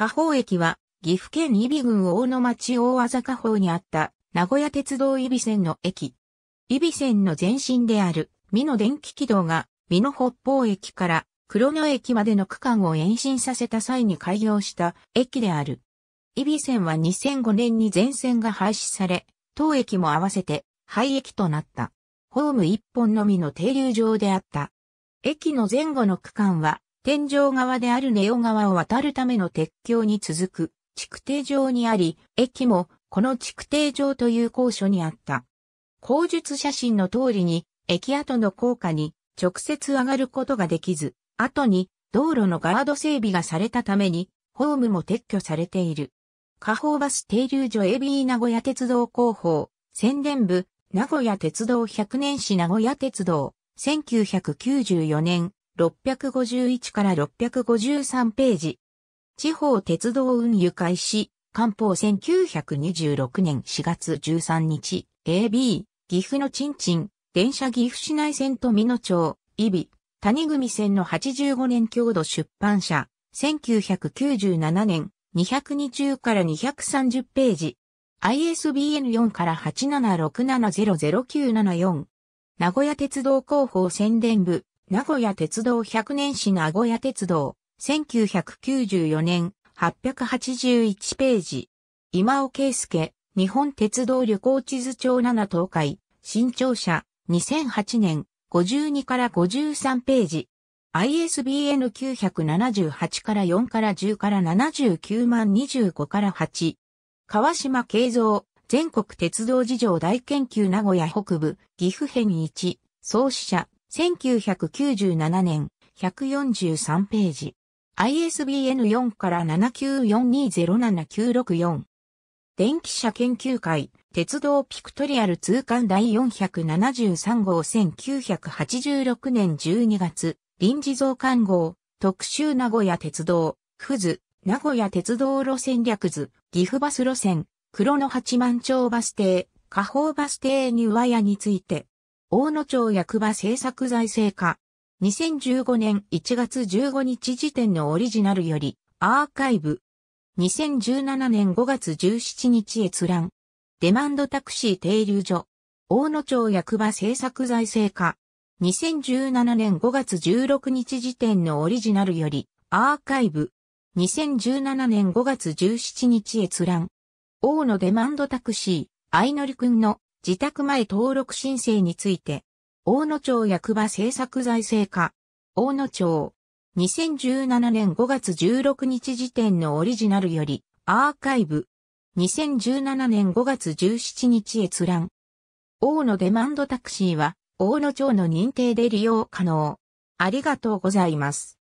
下方駅は、岐阜県伊比郡大野町大和下方にあった、名古屋鉄道伊比線の駅。伊比線の前身である、美濃電気軌道が、美濃北方駅から黒野駅までの区間を延伸させた際に開業した駅である。伊比線は2005年に全線が廃止され、当駅も合わせて廃駅となった。ホーム1本のみの停留場であった。駅の前後の区間は天井側であるネオ川を渡るための鉄橋に続く、築堤上にあり、駅もこの築堤上という高所にあった。工述写真の通りに、駅跡の高架に直接上がることができず、後に道路のガード整備がされたために、ホームも撤去されている。下方バス停留所 AB 名古屋鉄道広報、宣伝部、名古屋鉄道100年史名古屋鉄道、1994年、651から653ページ。地方鉄道運輸開始、官報1926年4月13日、AB、岐阜のちんちん、電車岐阜市内線と美濃町、伊比、谷組線の85年郷土出版社、1997年、220から230ページ。ISBN4 から876700974。名古屋鉄道広報宣伝部、名古屋鉄道100年史名古屋鉄道、1994年、881ページ。今尾圭介、日本鉄道旅行地図帳7東海、新庁舎、2008年、52から53ページ。ISBN 978から4から10から79万25から8。川島慶三、全国鉄道事情大研究名古屋北部、岐阜編1、創始者、1997年、143ページ。ISBN 4から79420794。電気車研究会、鉄道ピクトリアル通貫第473号1986年12月、臨時増刊号、特集名古屋鉄道、クズ、名古屋鉄道路線略図、岐阜バス路線、黒の八幡町バス停、下方バス停に上屋について、大野町役場政策財政課。2015年1月15日時点のオリジナルより、アーカイブ。2017年5月17日閲覧。デマンドタクシー停留所。大野町役場政策財政課。2017年5月16日時点のオリジナルより、アーカイブ。2017年5月17日閲覧。大野デマンドタクシー、相乗りくんの自宅前登録申請について、大野町役場政策財政課、大野町、2017年5月16日時点のオリジナルより、アーカイブ、2017年5月17日閲覧。大野デマンドタクシーは、大野町の認定で利用可能。ありがとうございます。